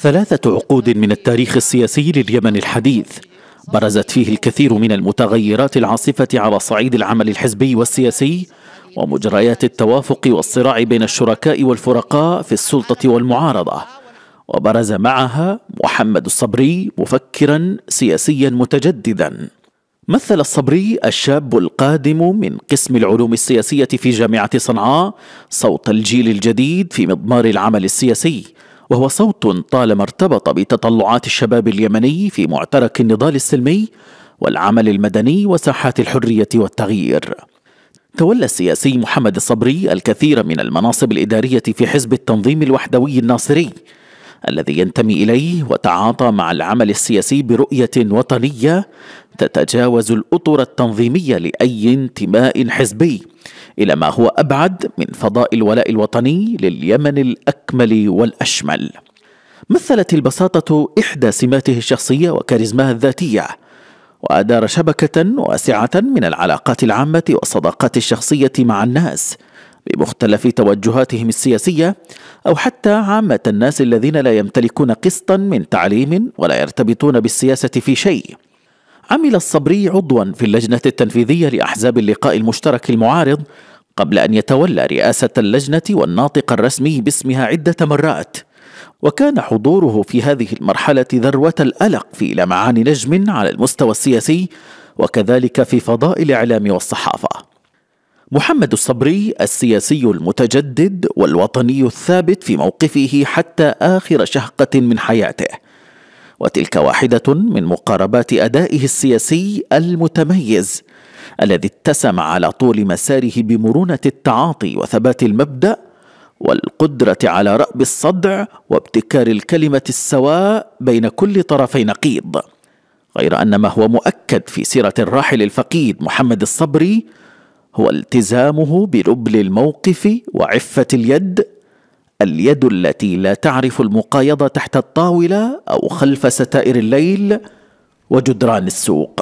ثلاثة عقود من التاريخ السياسي لليمن الحديث برزت فيه الكثير من المتغيرات العاصفة على صعيد العمل الحزبي والسياسي ومجريات التوافق والصراع بين الشركاء والفرقاء في السلطة والمعارضة وبرز معها محمد الصبري مفكرا سياسيا متجددا مثل الصبري الشاب القادم من قسم العلوم السياسية في جامعة صنعاء صوت الجيل الجديد في مضمار العمل السياسي وهو صوت طالما ارتبط بتطلعات الشباب اليمني في معترك النضال السلمي والعمل المدني وساحات الحرية والتغيير تولى السياسي محمد الصبري الكثير من المناصب الإدارية في حزب التنظيم الوحدوي الناصري الذي ينتمي اليه وتعاطى مع العمل السياسي برؤيه وطنيه تتجاوز الاطر التنظيميه لاي انتماء حزبي الى ما هو ابعد من فضاء الولاء الوطني لليمن الاكمل والاشمل مثلت البساطه احدى سماته الشخصيه وكاريزماه الذاتيه وادار شبكه واسعه من العلاقات العامه والصداقات الشخصيه مع الناس بمختلف توجهاتهم السياسية أو حتى عامة الناس الذين لا يمتلكون قسطا من تعليم ولا يرتبطون بالسياسة في شيء عمل الصبري عضوا في اللجنة التنفيذية لأحزاب اللقاء المشترك المعارض قبل أن يتولى رئاسة اللجنة والناطق الرسمي باسمها عدة مرات وكان حضوره في هذه المرحلة ذروة الألق في لمعان نجم على المستوى السياسي وكذلك في فضاء الإعلام والصحافة محمد الصبري السياسي المتجدد والوطني الثابت في موقفه حتى آخر شهقة من حياته وتلك واحدة من مقاربات أدائه السياسي المتميز الذي اتسم على طول مساره بمرونة التعاطي وثبات المبدأ والقدرة على رأب الصدع وابتكار الكلمة السواء بين كل طرفي نقيض غير أن ما هو مؤكد في سيرة الراحل الفقيد محمد الصبري هو التزامه بلبل الموقف وعفة اليد اليد التي لا تعرف المقايضة تحت الطاولة أو خلف ستائر الليل وجدران السوق